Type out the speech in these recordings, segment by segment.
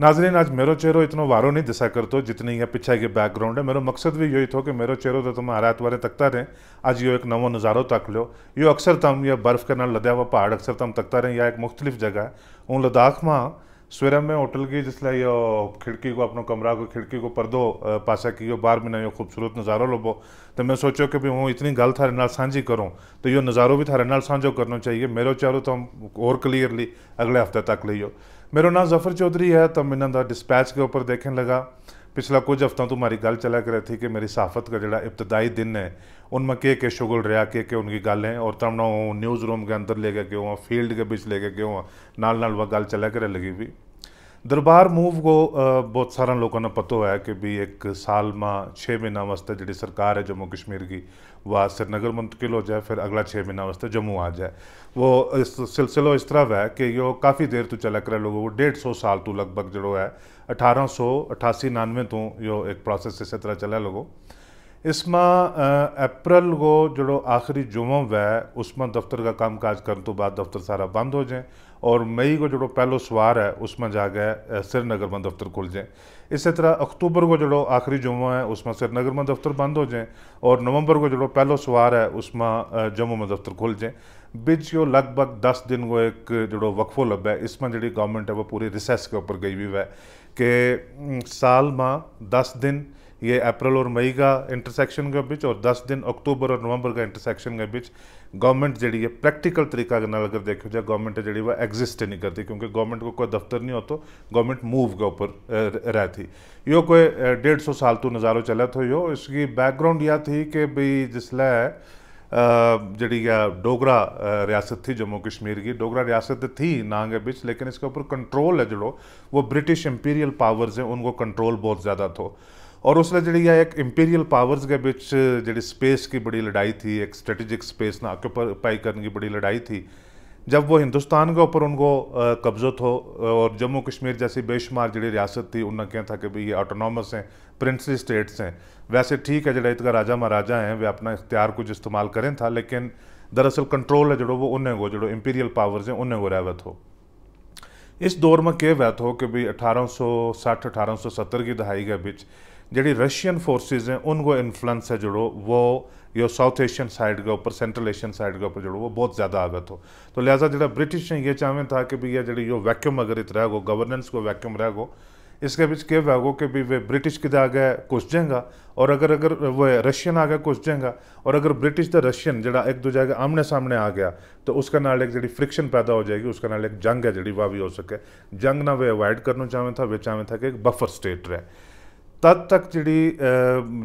नाजरीन आज मेरा चेहरा इतना वारो नहीं दिशा करतो जितनी यह पिछा के बैकग्राउंड है मेरा मकसद भी यही थो कि मेरा चेहरा तो तुम हरात वारे तकता रहे आज यो एक नवो नज़ारो तक लो यो अक्सर तम तो या बर्फ़ के नाल लद्या हुआ पहाड़ अक्सर तम तो तकता रहे या एक मुख्तलिफ जगह है उन लद्दाख में सवेरे में होटल की जिसल यो खिड़की को अपनो कमरा को खिड़की को पर्दो पासा की यो बार महीना यो खूबसूरत नज़ारो लोबो तो मैं सोचो कि भी हूँ इतनी गल थारे नाल साझी करूँ तो यो नज़ारो भी थारे नाल साझो करना चाहिए मेरा चेहरा तो हम और क्लीयरली अगले हफ्ते तक लियो मेरा नाम जफ़र चौधरी है तो मैं इन्हों डिस्पैच के उपर देखने लगा पिछला कुछ हफ्तों तुम्हारी गल चला रही थी कि मेरी सहाफत का जोड़ा इब्तदाई दिन है उनमें के के शुगल रहा के के उनकी गल है और तब ना न्यूज़ रूम के अंदर लेके गए क्यों फील्ड के बीच लेके गए क्यों नाल नाल वह गल चला कर लगी हुई दरबार मूव को बहुत सारा लोगों ने पता है कि भी एक साल में छः महीना वास्ते जी सरकार है जम्मू कश्मीर की वह श्रीनगर मुंतकिल हो जाए फिर अगला छः महीना वास्ते जम्मू आ जाए वो इस सिलसिलो इस तरह है कि यो काफ़ी देर तू चला करे लोगों को डेढ़ सौ साल तो लगभग जो है अठारह सौ अठासी नानवे तो यो एक प्रोसेस इस तरह चला लोगों इसमें अप्रैल को जो आखिरी जुम्म वह उसमें दफ्तर का काम काज करने तो बाद दफ्तर सारा बंद हो जाए और मई को जो पहलो सवार है उसमें जाके श्रीनगर में दफ्तर खुल जाए इसी तरह अक्टूबर को जो आखिरी जुम्मा है उसमें श्रीनगर में दफ्तर बंद हो जाए और नवंबर को जो पहलो सवार है उसमें जम्मू में दफ्तर खुल जाए बिच यो लगभग दस दिन को एक जो वक्फो लब है इसमें जी गवर्नमेंट है वो पूरी रिसेस के ऊपर गई हुई है कि साल में दस दिन ये अप्रैल और मई का इंटरसेक्शन के बीच और 10 दिन अक्टूबर और नवंबर का इंटरसेक्शन के बीच ਗਵਰਨਮੈਂਟ जी ਹੈ ਪ੍ਰੈਕਟੀਕਲ ਤਰੀਕਾ अगर देखो जाए ਜੇ जी ਜਿਹੜੀ नहीं करती क्योंकि ਕਰਦੀ गवर्नमेंट को कोई दफ्तर नहीं हो तो गवर्नमेंट मूव के ऊपर रह थी यो कोई डेढ़ सौ साल तो नज़ारो चला तो यो इसकी बैकग्राउंड यह थी कि भाई जिसला जी डोगरा रियासत थी जम्मू कश्मीर की डोगरा रियासत थी नांग के बीच लेकिन इसके ऊपर कंट्रोल है जो वो ब्रिटिश इंपीरियल पावर्स हैं उनको कंट्रोल बहुत ज़्यादा था और उसने जी एक इंपीरियल पावर्स के बीच जी स्पेस की बड़ी लड़ाई थी एक स्ट्रेटेजिक स्पेस ना ऑक्यूपाई करने की बड़ी लड़ाई थी जब वो हिंदुस्तान के ऊपर उनको कब्जो हो और जम्मू कश्मीर जैसी बेशुमार जी रियासत थी उन्होंने क्या था कि भाई ये ऑटोनॉमस हैं प्रिंसली स्टेट्स हैं वैसे ठीक है जो इतना राजा महाराजा हैं वे अपना इख्तियार कुछ इस्तेमाल करें था लेकिन दरअसल कंट्रोल है जो वो उन्हें को जो इंपीरियल पावर्स हैं उन्हें को रहवत हो इस दौर में क्या वह हो कि भाई अठारह सौ साठ अठारह सौ सत्तर की दहाई के बीच जी रशियन ਫੋਰसेस हैं उनको इन्फ्लुएंस है जोड़ो वो यो साउथ एशियन साइड के ऊपर सेंट्रल एशियन साइड के ऊपर जोड़ो वो बहुत ज़्यादा आगत हो तो लिहाजा जो ब्रिटिश ने यह चाहे था कि भैया जी यो वैक्यूम अगर इत रहो गवर्नेंस को वैक्यूम रह गो इसके बीच के वैगो कि भी वे ब्रिटिश गए घुस जाएगा और अगर अगर वह रशियन आ घुस जाएगा और अगर ब्रिटिश तो रशियन जरा एक दूजे के आमने सामने आ गया तो उसके नाल एक जी फ्रिक्शन पैदा हो जाएगी उसके नाल एक जंग है जी वह भी हो सके जंग ना वे अवॉइड करना चाहें था वे चाहें था कि एक बफर स्टेट रहे ਤਦ ਤੱਕ ਜਿਹੜੀ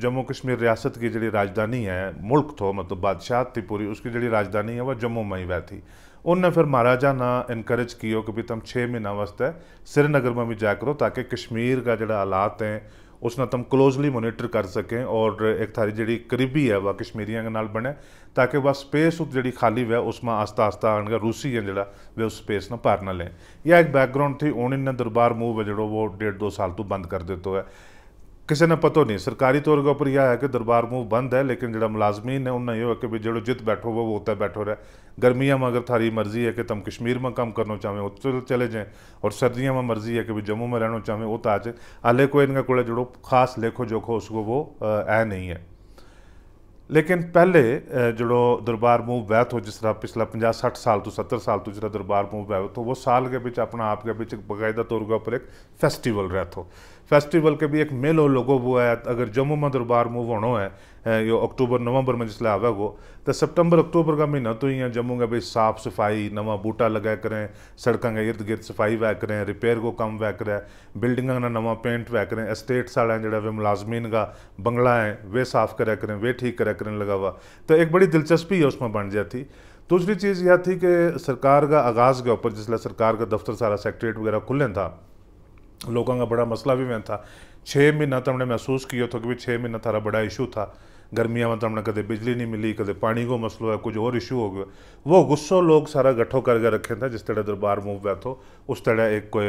ਜੰਮੂ ਕਸ਼ਮੀਰ ਰਿਆਸਤ ਦੀ ਜਿਹੜੀ ਰਾਜਧਾਨੀ ਹੈ ਮੁਲਕ ਤੋਂ ਮਤਲਬ ਬਾਦਸ਼ਾਹ ਤਿਪੂਰੀ ਉਸ ਦੀ ਜਿਹੜੀ ਰਾਜਧਾਨੀ ਹੈ ਉਹ ਜੰਮੂ ਮਈ ਬੈਠੀ ਉਹਨੇ ਫਿਰ ਮਹਾਰਾਜਾ ਨਾ ਇਨਕਰੇਜ ਕੀਓ ਕਿ ਵੀ ਤਮ 6 ਮਹੀਨਾ ਵਾਸਤੇ ਸ੍ਰੀਨਗਰ ਮੇ ਵੀ ਜਾ ਕਰੋ ਤਾਂ ਕਿ ਕਸ਼ਮੀਰ ਦਾ ਜਿਹੜਾ ਹਾਲਾਤ ਹੈ ਉਸ ਨਾਲ ਤੁਮ ਕਲੋਜ਼ਲੀ ਮੋਨੀਟਰ ਕਰ ਸਕੇ ਔਰ ਇੱਕ ਥਾਰੀ ਜਿਹੜੀ ਕਰੀਬੀ ਹੈ ਵਾ ਕਸ਼ਮੀਰੀਆਂ ਨਾਲ ਬਣੇ ਤਾਂ ਕਿ ਵਾ ਸਪੇਸ ਉਹ ਜਿਹੜੀ ਖਾਲੀ ਹੈ ਉਸ ਮਾ ਆਸਤਾ ਆਸਤਾ ਆਣਗਾ ਰੂਸੀ ਹੈ ਜਿਹੜਾ ਵੇ ਉਸ ਸਪੇਸ ਨੂੰ ਭਰਨ ਨਾ ਲੈ ਇਹ ਇੱਕ ਬੈਕਗ੍ਰਾਉਂਡ ਥੀ ਉਹਨਾਂ ਦਰਬਾਰ ਮੂਵ ਹੈ ਉਹ 1.5 2 ਸਾਲ ਤੋਂ ਬੰਦ ਕਰ ਦਿੱਤੋ ਹੈ ने पता नहीं सरकारी तौर के ਦੇ यह है कि दरबार मूव बंद है लेकिन जो मुलाजमीन है ਹੈ ਉਹਨਾਂ ਇਹ कि भी जो जित बैठो वो होता है बैठो रहे गर्मिया में अगर थारी मर्जी है कि तुम कश्मीर में काम करना चाहें तो चले जाएं और सर्दियों में मर्जी है कि भी जम्मू में रहना चाहें वो तो आज हाले कोई इनका कोई जो खास लेखो जोखो उसको वो ऐ नहीं है लेकिन पहले जो दरबार मूव वैत हो जिस तरह पिछला पाँ सठ साल तो सत्तर साल तो तरह दरबार मूव वैत हो वो साल के बच्चे अपना आप के बीच बकायदा बाकायदा तौर के ऊपर एक फैसटिवल रहत हो फेस्टिवल के भी एक मेलो लोगो वो है अगर जम्मू में दरबार मूव होना है यो अक्टूबर नवंबर में जिसल आवे तो सितंबर अक्टूबर का महीना तो है जम्मू का भई साफ़ सफ़ाई नवा बूटा लगा करें सड़कों का इर्द गिर्द सफ़ाई वै करें रिपेयर को कम वै करें बिल्डिंग ना नवा पेंट वै करें एस्टेट साड़ा जड़ा वे मुलाजमीन का बंगला है वे साफ़ करा करें वे ठीक करा करें लगा हुआ तो एक बड़ी दिलचस्पी है उसमें बन जाती दूसरी चीज़ यह थी कि सरकार का आगाज़ के ऊपर जिसल सरकार का दफ्तर सारा सेक्रेट वगैरह खुलें था लोगों का बड़ा मसला भी मैं था छः महीना तो हमने महसूस किया था कि भी छः महीना थारा बड़ा इशू था गर्मियों में मतलब तो हमने कभी बिजली नहीं मिली कदम पानी को मसलो है कुछ और इशू हो गया वो गुस्सो लोग सारा गठो करके रखे थे जिस तरह दरबार मूव हुआ तो उस तरह एक कोई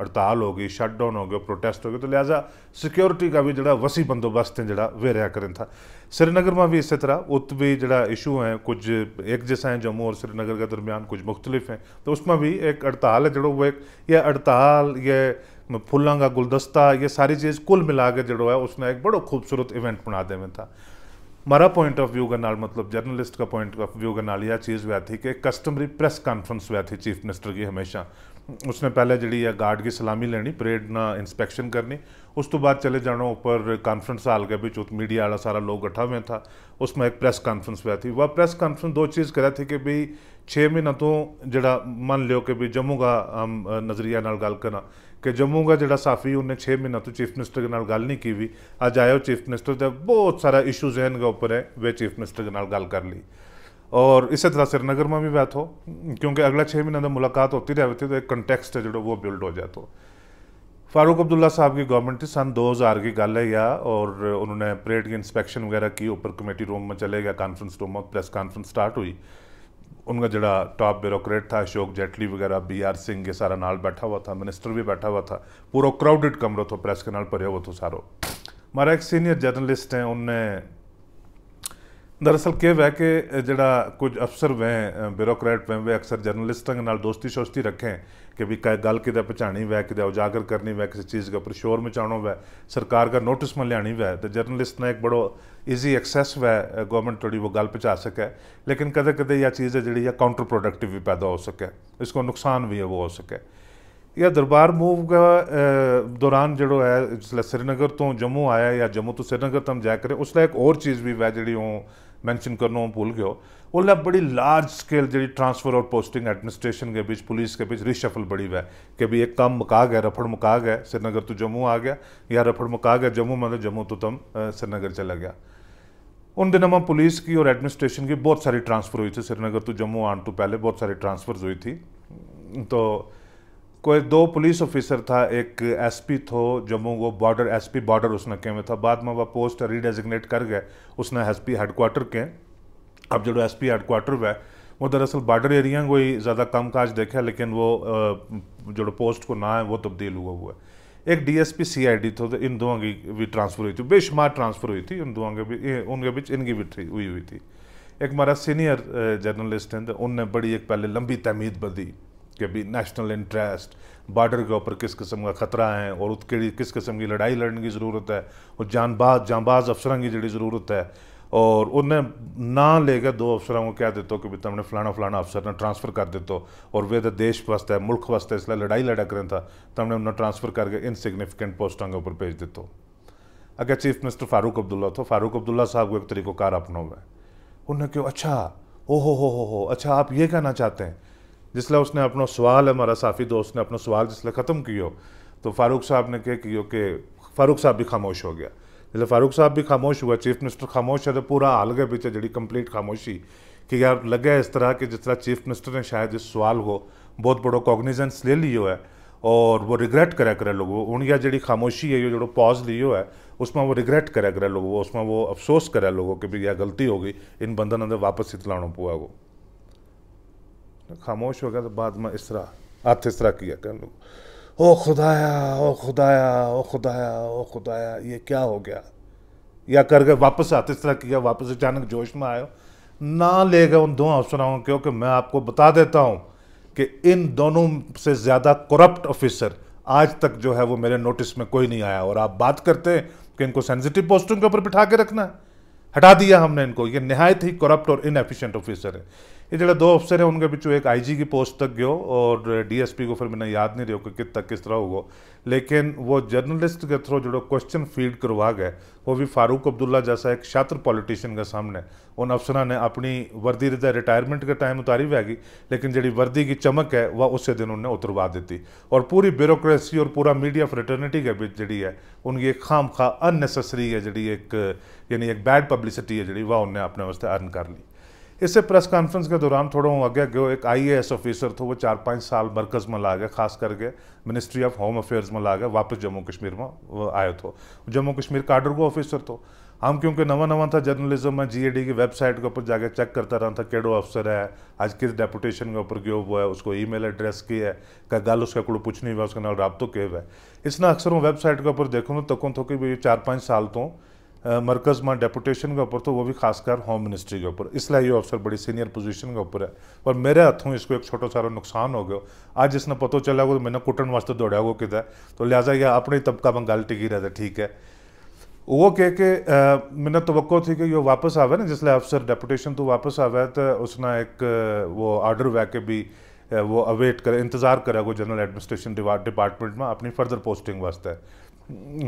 हड़ताल हो गई शट डाउन हो गया प्रोटेस्ट हो गया तो लिहाजा सिक्योरिटी का भी जरा वसी बंदोबस्त है जरा वे रहा करें था श्रीनगर में भी इसी तरह उत भी जरा इशू हैं कुछ एक जैसा हैं जम्मू और श्रीनगर के दरमियान कुछ मुख्तलिफ हैं तो उसमें भी एक हड़ताल है जो वो एक यह हड़ताल यह फूलों का गुलदस्ता ये सारी चीज़ कुल मिला के जो है उसने एक बड़ो खूबसूरत इवेंट बना देवे था मारा पॉइंट ऑफ व्यू के नाल मतलब जर्नलिस्ट का पॉइंट ऑफ व्यू के नाल यह चीज़ हुआ थी कि कस्टमरी प्रेस कॉन्फ्रेंस वह थी चीफ मिनिस्टर की हमेशा ਉਸਨੇ ਪਹਿਲੇ ਜਿਹੜੀ ਹੈ ਗਾਰਡ ਦੀ ਸਲਾਮੀ ਲੈਣੀ ਪਰੇਡ ਨਾ ਇਨਸਪੈਕਸ਼ਨ ਕਰਨੀ ਉਸ ਤੋਂ ਬਾਅਦ ਚਲੇ ਜਾਣਾ ਉੱਪਰ ਕਾਨਫਰੰਸ ਹਾਲ ਕੇ ਵਿੱਚ ਉਸ ਮੀਡੀਆ ਵਾਲਾ ਸਾਰਾ ਲੋਕ ਇਕੱਠਾ ਹੋਇਆ ਥਾ ਉਸ ਮੈਂ ਇੱਕ ਪ੍ਰੈਸ ਕਾਨਫਰੰਸ ਹੋਇਆ ਥੀ ਉਹ ਪ੍ਰੈਸ ਕਾਨਫਰੰਸ ਦੋ ਚੀਜ਼ ਕਰਿਆ ਥੀ ਕਿ ਵੀ 6 ਮਹੀਨਾ ਤੋਂ ਜਿਹੜਾ ਮੰਨ ਲਿਓ ਕਿ ਵੀ ਜੰਮੂਗਾ ਨਜ਼ਰੀਆ ਨਾਲ ਗੱਲ ਕਰਨਾ ਕਿ ਜੰਮੂਗਾ ਜਿਹੜਾ ਸਾਫੀ ਉਹਨੇ 6 ਮਹੀਨਾ ਤੋਂ ਚੀਫ ਮਿਨਿਸਟਰ ਨਾਲ ਗੱਲ ਨਹੀਂ ਕੀਤੀ ਅੱਜ ਆਇਆ ਚੀਫ ਮਿਨਿਸਟਰ ਤੇ ਬਹੁਤ ਸਾਰਾ ਇਸ਼ੂਜ਼ ਹਨ ਦੇ ਉੱਪਰ ਹੈ ਵੇ ਚੀਫ ਮਿਨਿਸਟਰ ਨਾਲ ਗੱਲ ਕਰ ਲਈ और इसी तरह श्रीनगर में भी बैठो क्योंकि अगला छः में मुलाकात होती रहती थी तो एक कंटेक्सट है जो वो बिल्ड हो जाता तो। फारूक अब्दुल्ला साहब की गवर्नमेंट थी सन 2000 की गल है या और उन्होंने परेड की इंस्पेक्शन वगैरह की ऊपर कमेटी रूम में चले गया कॉन्फ्रेंस रूम में प्रेस कॉन्फ्रेंस स्टार्ट हुई उनका जोड़ा टॉप ब्यूरोक्रेट था अशोक जेटली वगैरह बी आर सिंह ये सारा नाल बैठा हुआ था मिनिस्टर भी बैठा हुआ था पूरा क्राउडेड कमरों थो तो प्रेस के नाल भरे हुआ था सारो हमारा एक सीनियर जर्नलिस्ट हैं उनने दरअसल के वह ਕਿ ਜਿਹੜਾ कुछ अफसर ਵੈ ब्यूरोक्रैट वह वे अक्सर ਜਰਨਲਿਸਟਾਂ ਨਾਲ ਦੋਸਤੀ ਸ਼ੋਸਤੀ ਰੱਖੇ ਕਿ ਵੀ ਕਾ ਗੱਲ ਕਿਤੇ ਪਛਾਣੀ ਵੈ ਕਿਤੇ ਉਜਾਗਰ ਕਰਨੀ किसी चीज़ के ऊपर शोर मचाना हुआ है सरकार का नोटिस में लियानी हुआ तो जर्नलिस्ट ने एक बड़ो ईजी एक्सैस हुआ गवर्नमेंट थोड़ी वो गल पहुँचा सके लेकिन कदे कदे यह चीज़ है जी काउंटर प्रोडक्टिव भी पैदा हो सके इसको नुकसान भी है वो हो सके या दरबार मूव का दौरान जो है जिसले श्रीनगर तो जम्मू आया या जम्मू तो श्रीनगर तम जाया करें उसका एक और चीज़ भी वह जी मैनशन करणो भूल गए उस बड़ी लार्ज स्केल जी ट्रांसफर और पोस्टिंग एडमिनिस्ट्रेशन के बीच पुलिस के बीच रिशफल बड़ी हुआ है कि भी एक काम मुका गया रफड़ मुका गया श्रीनगर तो जम्मू आ गया या रफड़ मुका गया जम्मू मतलब जम्मू तो तुम श्रीनगर चला गया उन दिनों में पुलिस की और एडमिनिस्ट्रेशन की बहुत सारी ट्रांसफ़र हुई थी श्रीनगर तो जम्मू आने तो पहले बहुत सारी ट्रांसफर हुई थी तो कोई दो पुलिस ऑफिसर था एक एसपी थो जम्मू वो बॉर्डर एसपी बॉर्डर उसने नके में था बाद में वह पोस्ट रीडेजिग्नेट कर गए उसने एस पी हेडक्वार्टर के अब जो एस पी हेडक्वार्टर हुआ वो दरअसल बॉर्डर एरिया को ही ज़्यादा कम काज देखा लेकिन वो जो पोस्ट को ना है वो तब्दील हुआ हुआ है एक D S P C I D थो तो इन दोनों की भी ट्रांसफ़र हुई थी बेशुमार ट्रांसफ़र हुई थी उन दोनों के भी उनके बीच इनकी भी हुई हुई थी एक हमारा सीनियर जर्नलिस्ट हैं तो उनने बड़ी एक पहले लंबी तहमीद बदी के भी नेशनल इंटरेस्ट बॉर्डर के ऊपर किस किस्म का खतरा है और उसके लिए किस किस्म की लड़ाई लड़ने की ज़रूरत है और जानबाज जानबाज अफसर की जी ज़रूरत है और उन्हें ना लेकर दो अफसरों को कह देते कि भाई तुमने फलाना फलाना अफसर ने ट्रांसफ़र कर देते और वे तो देश वास्ते मुल्क वास्ते इसलिए लड़ाई लड़ा करें था तुमने उन्हें ट्रांसफ़र करके इनसिग्निफिकेंट पोस्टों के ऊपर भेज देते अगर चीफ मिनिस्टर फारूक अब्दुल्ला तो फारूक अब्दुल्ला साहब को एक तरीक़ोकार अपना हुआ है उन्होंने क्यों अच्छा ओ हो हो हो हो अच्छा आप ये कहना चाहते हैं जिसल उसने सवाल है हमारा साफ़ी दोस्त ने अपना सवाल जिसल ख़त्म किया तो फारूक साहब ने कह किया कि फारूक साहब भी खामोश हो गया जिसले फारूक साहब भी खामोश हुआ चीफ मिनिस्टर खामोश है तो पूरा हाल गए पीछे जी कंप्लीट खामोशी कि यार लगे इस तरह कि जिस तरह चीफ मिनिस्टर ने शायद इस सवाल को बहुत बड़ो कॉग्निजेंस ले लियो है और वो रिग्रेट करा करे लोग उनकी जी खामोशी है ये जो पॉज लियो है उसमें वो रिग्रेट करा करे लोग उसमें वो अफसोस करे लोगों कि भी यह गलती हो गई इन बंधन अंदर वापस इतलाना पुआ को खामोश हो गया तो बाद में तरह हाथ तरह किया कर लोग ओ खुदाया ओ खुदाया ओ खुदाया ओ खुदाया ये क्या हो गया या करके वापस हाथ तरह किया वापस अचानक जोश में आयो ना ले गए उन दो अफसरों क्योंकि मैं आपको बता देता हूँ कि इन दोनों से ज़्यादा करप्ट ऑफिसर आज तक जो है वो मेरे नोटिस में कोई नहीं आया और आप बात करते हैं कि इनको सेंसिटिव पोस्टों के ऊपर बिठा के रखना है हटा दिया हमने इनको ये नहायत ही करप्ट और इनएफिशिएंट ऑफिसर है ये जो दो अफसर हैं उनके पीछे एक आईजी की पोस्ट तक गयो और डीएसपी को फिर मैंने याद नहीं रहो कि कित तक किस तरह होगो लेकिन वो जर्नलिस्ट के थ्रू जो क्वेश्चन फीड करवा गए वो भी फारूक अब्दुल्ला जैसा एक छात्र पॉलिटिशियन के सामने उन अफसर ने अपनी वर्दी रिटायरमेंट के टाइम उतारी हैगी लेकिन जी वर्दी की चमक है वह उस दिन उन्हें उतरवा दी और पूरी ब्यूरोक्रेसी और पूरा मीडिया फ्रेटर्निटी के बीच जी है उनकी एक खाम खा अननेसेसरी है जी एक यानी एक बैड पब्लिसिटी है जी वह उन्हें अपने वास्ते अर्न कर ली इससे प्रेस कॉन्फ्रेंस के दौरान थोड़ा आगे अगे एक आई ऑफिसर थो वो चार पाँच साल मरकज़ में ला गए खास करके मिनिस्ट्री ऑफ होम अफेयर्स में ला गए वापस जम्मू कश्मीर में आए तो जम्मू कश्मीर काडर को ऑफिसर तो हम क्योंकि नवा नवा था जर्नलिज्म में जीएडी की वेबसाइट के ऊपर जाके चेक करता रहा था केड़ो अफसर है आज किस डेपुटेशन के ऊपर क्यों हुआ है उसको ईमेल एड्रेस की है क्या गल उसका को पूछनी हुआ उसका नाल के हुआ है इसने अक्सर वेबसाइट के ऊपर देखो तो तको थो कि चार पाँच साल तो मरकज़ में डेपुटेशन के ऊपर तो वो भी खासकर होम मिनिस्ट्री के ऊपर इसलिए ये अफसर बड़ी सीनियर पोजीशन के ऊपर है और मेरे हथों इसको एक छोटा सारा नुकसान हो गया आज इसने पतो चला तो मैंने कुटन वास्ते दौड़ा वो किधर तो लिहाजा यह अपने तबका में गल टिकी रहता ठीक है वो कह के मैंने तो थी कि यो वापस आवे ना जिसलिए अफसर डेपुटेशन तो वापस आवे तो उसने एक वो आर्डर वह के भी वो अवेट करे इंतज़ार करे जनरल एडमिनिस्ट्रेशन डिपार्टमेंट में अपनी फर्दर पोस्टिंग वास्ते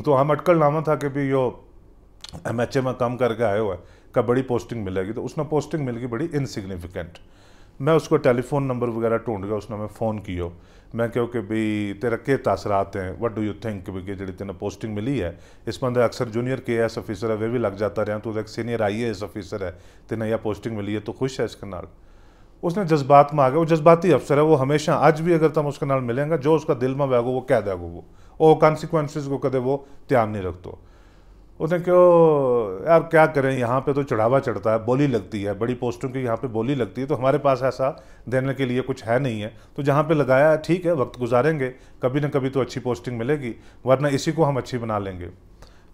तो हम अटकल नामा था कि भी यो અમે છેમાં કામ કરકે આયો હૈ ક બડી પોસ્ટિંગ મિલેગી તો ઉસને પોસ્ટિંગ મિલ ગઈ બડી ઇનસિગ્નિફિકન્ટ મે ઉસકો ટેલિફોન નંબર વગેરા ઢોંઢયા ઉસને મે ફોન કિયો મે ક્યોકી ભઈ તરેકકે તસરાતે હૈ વોટ ડુ યુ થિંક કે જેડે તને પોસ્ટિંગ મિલી હૈ ઇસમે અક્ષર જુનિયર કેએસ ઓફિસર હૈ વે વે લગ જાતા રહે તો ઉને સિનિયર આઈએસ ઓફિસર હૈ તને યે પોસ્ટિંગ મિલી હૈ તો ખુશ હૈ اسકે નાલ ઉસને જઝબાત મે આ ગયા વો જઝબાતી ઓફસર હૈ વો હંમેશા આજ ભી અગર તમ ઉસકે નાલ મિલેંગા જો ઉસકા દિલ માં વેગો વો કાયદા ગો વો ઓ કન્સીકવન્સીસ કો કદે વો ધ્યાન નહીં રખતો उसने क्यों यार क्या करें यहाँ पे तो चढ़ावा चढ़ता है बोली लगती है बड़ी पोस्टों की यहाँ पे बोली लगती है तो हमारे पास ऐसा देने के लिए कुछ है नहीं है तो जहाँ पे लगाया ठीक है वक्त गुजारेंगे कभी ना कभी तो अच्छी पोस्टिंग मिलेगी वरना इसी को हम अच्छी बना लेंगे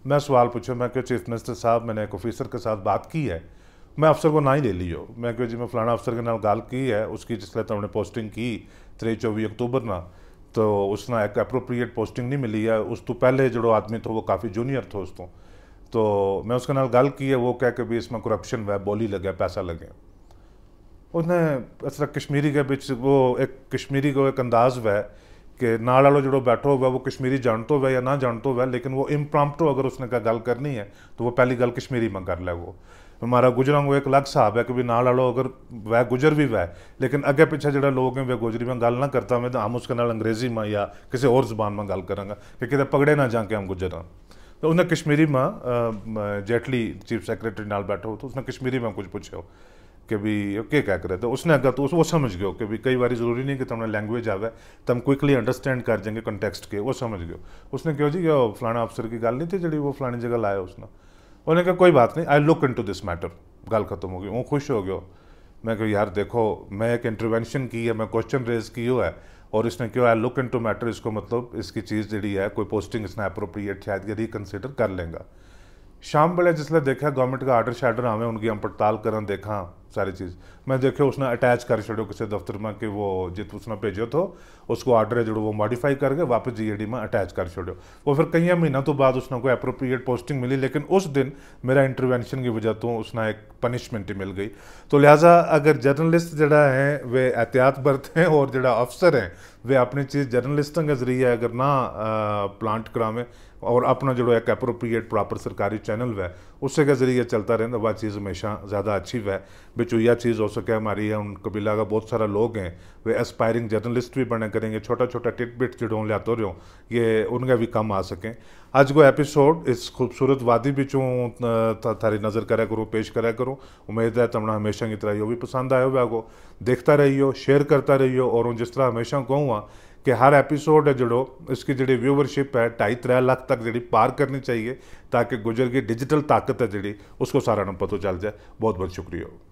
मैं सवाल पूछूँ मैं क्यों चीफ मिनिस्टर साहब मैंने एक ऑफिसर के साथ बात की है मैं अफसर को ना ही ले लियो मैं क्यों जी मैं फलाना अफसर के नाम गाल की है उसकी जिसले उन्होंने पोस्टिंग की त्रे चौबीस अक्टूबर ना तो उसने एक अप्रोप्रिएट पोस्टिंग नहीं मिली है उस तो पहले जो आदमी थो तो वो काफ़ी जूनियर थो उस तो तो मैं उसके नाल गल की है वो कह के भी इसमें करप्शन वह बोली लगे पैसा लगे उन्हें इस तरह कश्मीरी के बिच वो एक कश्मीरी को एक अंदाज वह कि नाल वालों जो बैठो हुआ वो कश्मीरी जानते हुआ या ना जानते हुआ लेकिन वो इम्प्राम्प्टो अगर उसने का गल करनी है तो वो पहली गल कश्मीरी में कर ले वो ਤੇ ਮਾਰਾ ਗੁਜਰਾਂ ਨੂੰ एक अलग हिसाब है कि ਵੀ ਨਾਲ ਵਾਲੋ ਅਗਰ ਵੈ ਗੁਜਰ ਵੀ ਵੈ ਲੇਕਿਨ ਅੱਗੇ ਪਿੱਛੇ ਜਿਹੜਾ ਲੋਕ ਹੈ ਵੈ ਗੁਜਰੀ ਮੈਂ ਗੱਲ ਨਾ ਕਰਤਾ ਮੈਂ ਤਾਂ ਹਮ ਉਸਕੇ ਨਾਲ ਅੰਗਰੇਜ਼ੀ ਮਾਂ ਜਾਂ ਕਿਸੇ ਹੋਰ ਜ਼ਬਾਨ ਮਾਂ ਗੱਲ ਕਰਾਂਗਾ ਕਿ ਕਿਤੇ ਪਗੜੇ ਨਾ ਜਾ ਕੇ तो उन्हें कश्मीरी में जेटली चीफ सैक्रटरी बैठो तो उसने कश्मीरी में कुछ पूछो कि भी के क्या करे तो उसने अगर तो उस वो समझ गए कि भी कई बार जरूरी नहीं कि तुमने लैंग्वेज आवे तुम क्विकली अंडरस्टैंड कर जाएंगे कंटेक्स्ट के वो समझ गए उसने कहो जी यो फलाना अफसर की गल नहीं थी जी वो फलानी जगह लाया उसने उन्होंने कहा कोई बात नहीं आई लुक इन टू दिस मैटर गल ख़त्म हो गई वो खुश हो गया मैं कहा यार देखो मैं एक इंटरवेंशन की है मैं क्वेश्चन रेज की हुआ है और इसने क्यों आई लुक इन टू मैटर इसको मतलब इसकी चीज़ जी है कोई पोस्टिंग इसने अप्रोप्रिएट शायद ये रिकनसिडर कर लेंगे शाम बेले जिसने देखा गवर्नमेंट का आर्डर शाडर आवे उनकी हम पड़ताल कर देखा सारी चीज़ मैं देखियो उसने अटैच कर छोड़ो किसी दफ्तर में कि वो जित उसने भेजो तो उसको ऑर्डर है जो वो मॉडिफाई करके वापस जीएडी में अटैच कर छोड़ो वो फिर कई महीनों तो बाद उसने कोई अप्रोप्रिएट पोस्टिंग मिली लेकिन उस दिन मेरा इंटरवेंशन की वजह तो उसने एक पनिशमेंट ही मिल गई तो लिहाजा अगर जर्नलिस्ट जड़ा है वे एहतियात बरत हैं और जड़ा अफसर हैं वे अपनी चीज़ जर्नलिस्टों के जरिए अगर ना प्लांट करावें और अपना जो एक अप्रोप्रिएट प्रॉपर सरकारी चैनल है उससे के ज़रिए चलता रहना वह चीज़ हमेशा ज़्यादा अच्छी है यह चीज़ हो सके हमारी है उन कबीला का बहुत सारा लोग हैं वे एस्पायरिंग जर्नलिस्ट भी बने करेंगे छोटा छोटा टिट बिट जो तो रहो ये उनका भी कम आ सकें आज को एपिसोड इस खूबसूरत वादी बिचों थारी नज़र करा करो पेश करा करो उम्मीद है तमना हमेशा की तरह यो भी पसंद आयो हुआ को देखता रहियो शेयर करता रहियो और जिस तरह हमेशा कहूँ कि हर एपीसोड है जो इसकी जी व्यूवरशिप है ढाई त्रै लख तक जी पार करनी चाहिए ताकि गुजर की डिजिटल ताकत है जी उसको सारा पता चल जाए बहुत बहुत शुक्रिया